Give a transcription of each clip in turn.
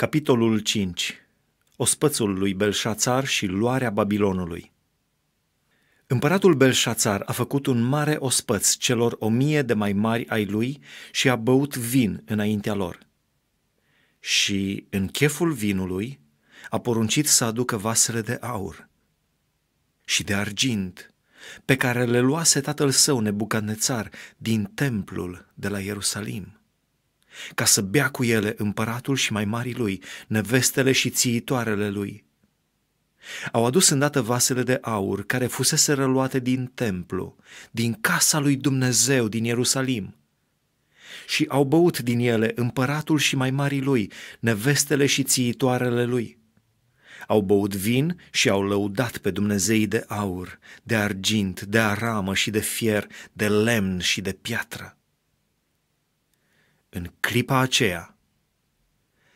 Capitolul 5. Ospățul lui Belșațar și luarea Babilonului. Împăratul Belșațar a făcut un mare ospăț celor o mie de mai mari ai lui și a băut vin înaintea lor. Și, în cheful vinului, a poruncit să aducă vasele de aur și de argint, pe care le luase tatăl său Nebucanețar din templul de la Ierusalim ca să bea cu ele împăratul și mai marii lui, nevestele și țiitoarele lui. Au adus îndată vasele de aur care fusese răluate din templu, din casa lui Dumnezeu din Ierusalim. Și au băut din ele împăratul și mai marii lui, nevestele și țiitoarele lui. Au băut vin și au lăudat pe Dumnezei de aur, de argint, de aramă și de fier, de lemn și de piatră. În clipa aceea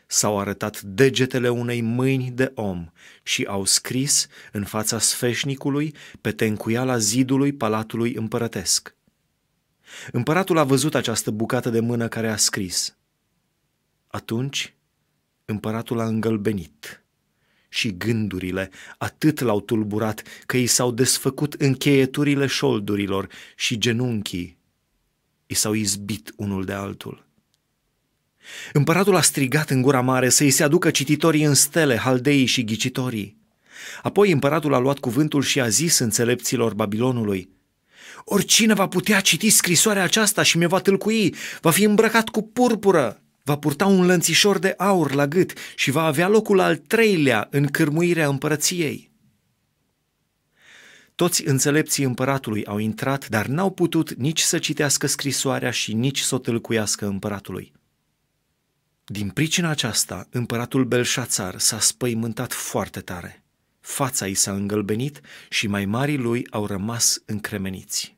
s-au arătat degetele unei mâini de om și au scris în fața sfeșnicului pe tencuiala zidului palatului împărătesc. Împăratul a văzut această bucată de mână care a scris. Atunci împăratul a îngălbenit și gândurile atât l-au tulburat că i s-au desfăcut încheieturile șoldurilor și genunchii i s-au izbit unul de altul. Împăratul a strigat în gura mare să-i se aducă cititorii în stele, haldeii și ghicitorii. Apoi împăratul a luat cuvântul și a zis înțelepților Babilonului, Oricine va putea citi scrisoarea aceasta și mi-o va tâlcui, va fi îmbrăcat cu purpură, va purta un lănțișor de aur la gât și va avea locul al treilea în cârmuirea împărăției. Toți înțelepții împăratului au intrat, dar n-au putut nici să citească scrisoarea și nici să o tâlcuiască împăratului. Din pricina aceasta, împăratul Belșațar s-a spăimântat foarte tare. Fața i s-a îngălbenit și mai marii lui au rămas încremeniți.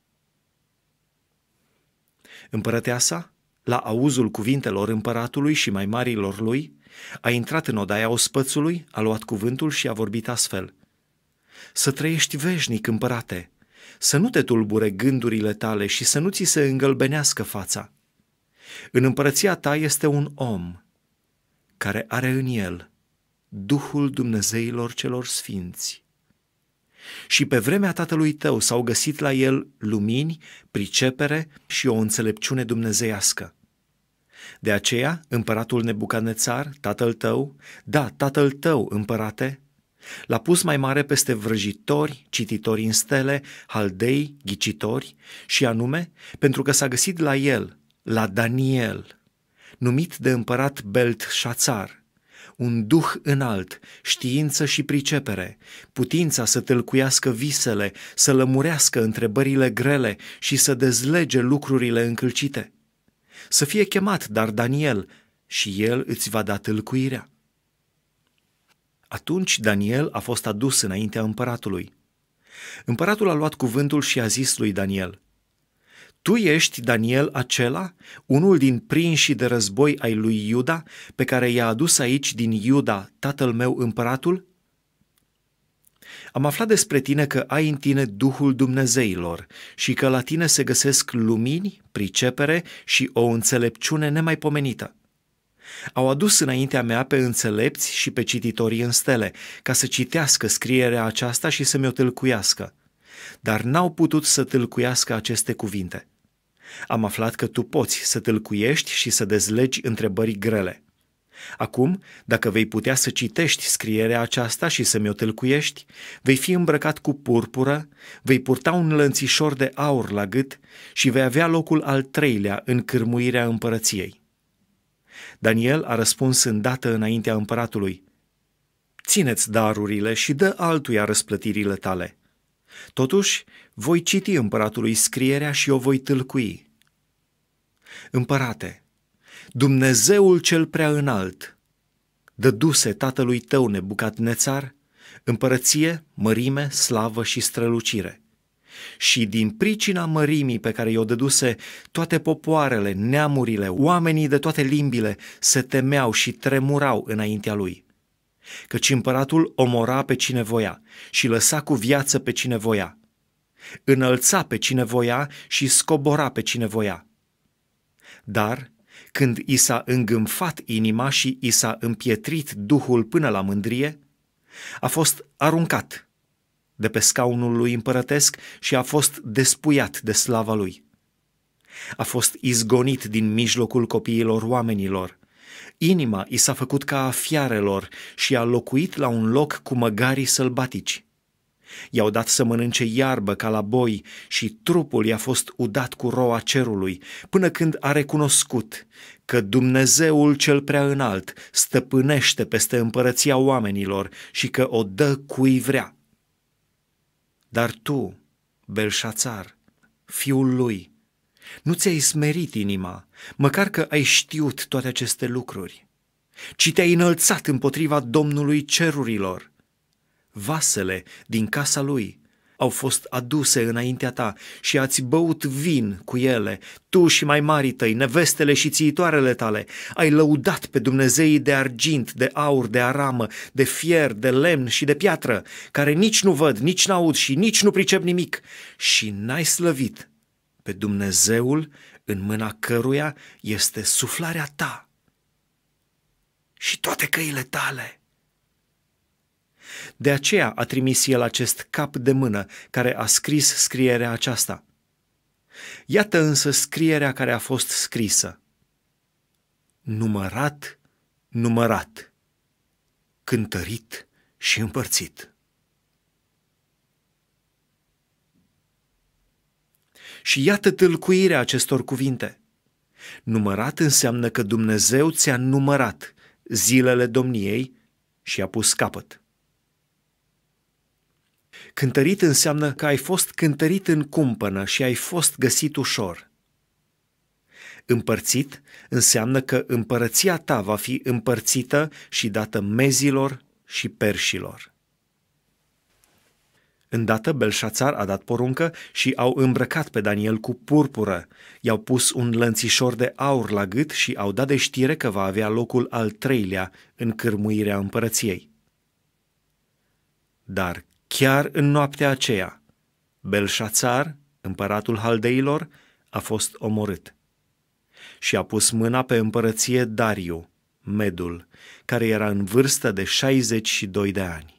Împărăteasa, la auzul cuvintelor împăratului și mai marilor lui, a intrat în odaia ospățului, a luat cuvântul și a vorbit astfel. Să trăiești veșnic, împărate, să nu te tulbure gândurile tale și să nu ți se îngălbenească fața – în împărăția ta este un om care are în el Duhul Dumnezeilor celor sfinți. Și pe vremea tatălui tău s-au găsit la el lumini, pricepere și o înțelepciune dumnezeiască. De aceea, împăratul Nebucanețar, tatăl tău, da, tatăl tău, împărate, L-a pus mai mare peste vrăjitori, cititori în stele, haldei, ghicitori și anume pentru că s-a găsit la el la Daniel, numit de împărat Beltșațar, un duh înalt, știință și pricepere, putința să tâlcuiască visele, să lămurească întrebările grele și să dezlege lucrurile încălcite. Să fie chemat, dar Daniel, și el îți va da tâlcuirea. Atunci Daniel a fost adus înaintea împăratului. Împăratul a luat cuvântul și a zis lui Daniel – tu ești, Daniel, acela, unul din prinșii de război ai lui Iuda, pe care i-a adus aici din Iuda tatăl meu împăratul? Am aflat despre tine că ai în tine Duhul Dumnezeilor și că la tine se găsesc lumini, pricepere și o înțelepciune nemaipomenită. Au adus înaintea mea pe înțelepți și pe cititorii în stele, ca să citească scrierea aceasta și să mi-o tâlcuiască. Dar n-au putut să tâlcuiască aceste cuvinte. Am aflat că tu poți să tâlcuiești și să dezlegi întrebări grele. Acum, dacă vei putea să citești scrierea aceasta și să mi-o tâlcuiești, vei fi îmbrăcat cu purpură, vei purta un lănțișor de aur la gât și vei avea locul al treilea în cârmuirea împărăției. Daniel a răspuns îndată înaintea împăratului, Țineți darurile și dă altuia răsplătirile tale. Totuși, voi citi împăratului scrierea și o voi tâlcui. Împărate, Dumnezeul cel prea înalt, dăduse tatălui tău nebucat nețar, împărăție, mărime, slavă și strălucire. Și din pricina mărimii pe care i-o dăduse, toate popoarele, neamurile, oamenii de toate limbile se temeau și tremurau înaintea lui căci împăratul omora pe cine voia și lăsa cu viață pe cine voia. Înălța pe cine voia și scobora pe cine voia. Dar, când i s-a îngânfat inima și i s-a împietrit duhul până la mândrie, a fost aruncat de pe scaunul lui împărătesc și a fost despuiat de slava lui. A fost izgonit din mijlocul copiilor oamenilor Inima i s-a făcut ca a fiarelor și a locuit la un loc cu măgarii sălbatici. I-au dat să mănânce iarbă ca la boi și trupul i-a fost udat cu roa cerului, până când a recunoscut că Dumnezeul cel prea înalt stăpânește peste împărăția oamenilor și că o dă cui vrea. Dar tu, Belșațar, fiul lui, nu ți-ai smerit inima măcar că ai știut toate aceste lucruri, ci te-ai înălțat împotriva Domnului cerurilor. Vasele din casa lui au fost aduse înaintea ta și ați băut vin cu ele, tu și mai marii tăi, nevestele și țiitoarele tale. Ai lăudat pe Dumnezeii de argint, de aur, de aramă, de fier, de lemn și de piatră, care nici nu văd, nici n-aud și nici nu pricep nimic. Și n-ai slăvit pe Dumnezeul în mâna căruia este suflarea ta și toate căile tale. De aceea a trimis el acest cap de mână care a scris scrierea aceasta. Iată însă scrierea care a fost scrisă. Numărat, numărat, cântărit și împărțit. Și iată tâlcuirea acestor cuvinte. Numărat înseamnă că Dumnezeu ți-a numărat zilele domniei și a pus capăt. Cântărit înseamnă că ai fost cântărit în cumpănă și ai fost găsit ușor. Împărțit înseamnă că împărăția ta va fi împărțită și dată mezilor și perșilor. Îndată Belșațar a dat poruncă și au îmbrăcat pe Daniel cu purpură. I-au pus un lănțișor de aur la gât și au dat de știre că va avea locul al treilea în cârmuirea împărăției. Dar chiar în noaptea aceea, Belșațar, împăratul haldeilor, a fost omorât și a pus mâna pe împărăție Dariu, Medul, care era în vârstă de 62 de ani.